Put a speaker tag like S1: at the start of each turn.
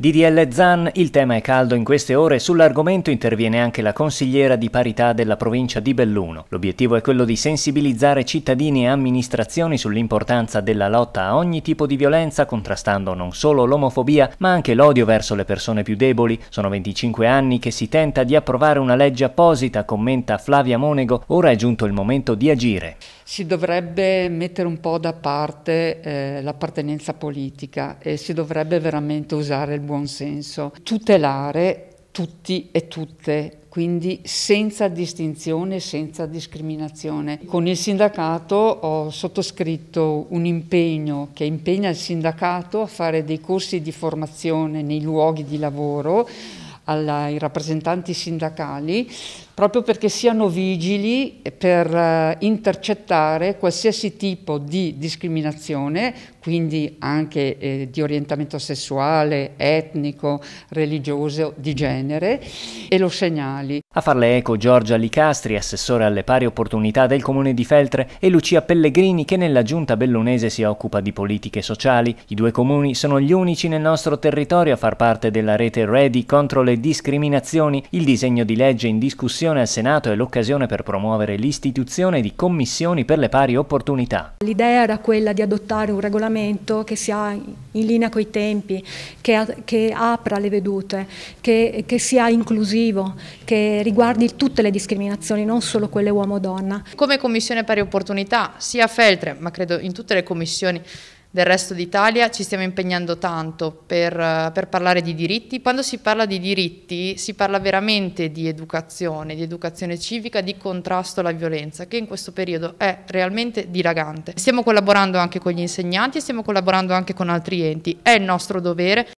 S1: DDL Zan, il tema è caldo in queste ore e sull'argomento interviene anche la consigliera di parità della provincia di Belluno. L'obiettivo è quello di sensibilizzare cittadini e amministrazioni sull'importanza della lotta a ogni tipo di violenza, contrastando non solo l'omofobia ma anche l'odio verso le persone più deboli. Sono 25 anni che si tenta di approvare una legge apposita, commenta Flavia Monego, ora è giunto il momento di agire.
S2: Si dovrebbe mettere un po' da parte eh, l'appartenenza politica e si dovrebbe veramente usare il senso, tutelare tutti e tutte quindi senza distinzione, senza discriminazione. Con il sindacato ho sottoscritto un impegno che impegna il sindacato a fare dei corsi di formazione nei luoghi di lavoro ai rappresentanti sindacali proprio perché siano vigili per eh, intercettare qualsiasi tipo di discriminazione, quindi anche eh, di orientamento sessuale, etnico, religioso, di genere, e lo segnali.
S1: A farle eco Giorgia Licastri, assessore alle pari opportunità del comune di Feltre, e Lucia Pellegrini che nella giunta bellunese si occupa di politiche sociali. I due comuni sono gli unici nel nostro territorio a far parte della rete Ready contro le discriminazioni, il disegno di legge in discussione al Senato è l'occasione per promuovere l'istituzione di commissioni per le pari opportunità.
S3: L'idea era quella di adottare un regolamento che sia in linea con i tempi, che, che apra le vedute, che, che sia inclusivo, che riguardi tutte le discriminazioni, non solo quelle uomo-donna.
S4: Come Commissione Pari Opportunità, sia a Feltre, ma credo in tutte le commissioni del resto d'Italia ci stiamo impegnando tanto per, per, parlare di diritti. Quando si parla di diritti si parla veramente di educazione, di educazione civica, di contrasto alla violenza, che in questo periodo è realmente dilagante. Stiamo collaborando anche con gli insegnanti, stiamo collaborando anche con altri enti, è il nostro dovere.